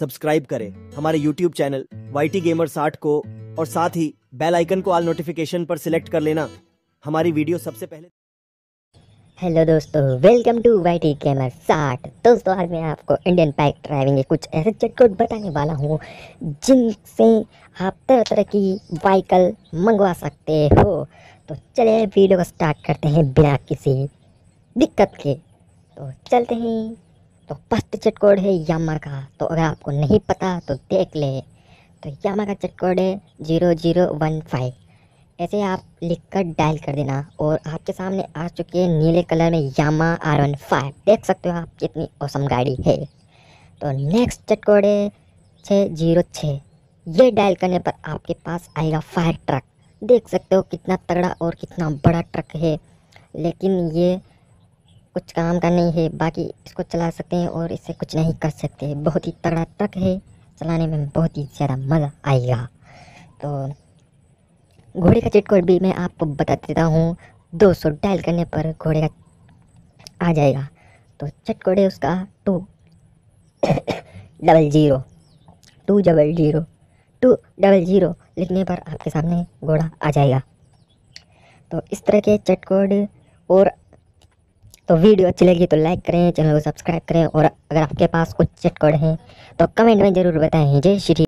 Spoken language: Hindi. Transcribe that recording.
सब्सक्राइब करें हमारे YouTube channel YT T gamer साठ को और साथ ही बेल आइकन को ऑल नोटिफिकेशन पर सिलेक्ट कर लेना हमारी वीडियो सबसे पहले हेलो दोस्तों welcome to Y T gamer साठ दोस्तों आज मैं आपको इंडियन बाइक ड्राइविंग के कुछ ऐसे चटकोट बताने वाला हूँ जिनसे आप तरह तरह की वाइकल मंगवा सकते हो तो चले वीडियो को स्टार्ट करते हैं बिना किसी दिक्कत के तो चलते हैं तो फर्स्ट चिट कोड है यामा का तो अगर आपको नहीं पता तो देख ले तो यामा का चिट कोड है जीरो जीरो वन फाइव ऐसे आप लिख कर डायल कर देना और आपके सामने आ चुकी है नीले कलर में यामा आर वन फाइव देख सकते हो आप कितनी औसम गाड़ी है तो नेक्स्ट चिट कोड है छः जीरो छः ये डायल करने पर आपके पास आएगा फायर ट्रक देख सकते हो कितना तगड़ा और कितना बड़ा ट्रक है लेकिन ये कुछ काम का नहीं है बाकी इसको चला सकते हैं और इससे कुछ नहीं कर सकते बहुत ही तगड़ा ट्रक है चलाने में बहुत ही ज़्यादा मज़ा आएगा तो घोड़े का चिट कोड भी मैं आपको बता देता हूँ दो सौ डायल करने पर घोड़े का आ जाएगा तो चिट कोड है उसका two double zero two double zero two double zero लिखने पर आपके सामने घोड़ा आ जाएगा तो इस तरह के चट कोड और तो वीडियो अच्छी लगी तो लाइक करें चैनल को सब्सक्राइब करें और अगर आपके पास कुछ चिट कोड हैं तो कमेंट में ज़रूर बताएं जय श्री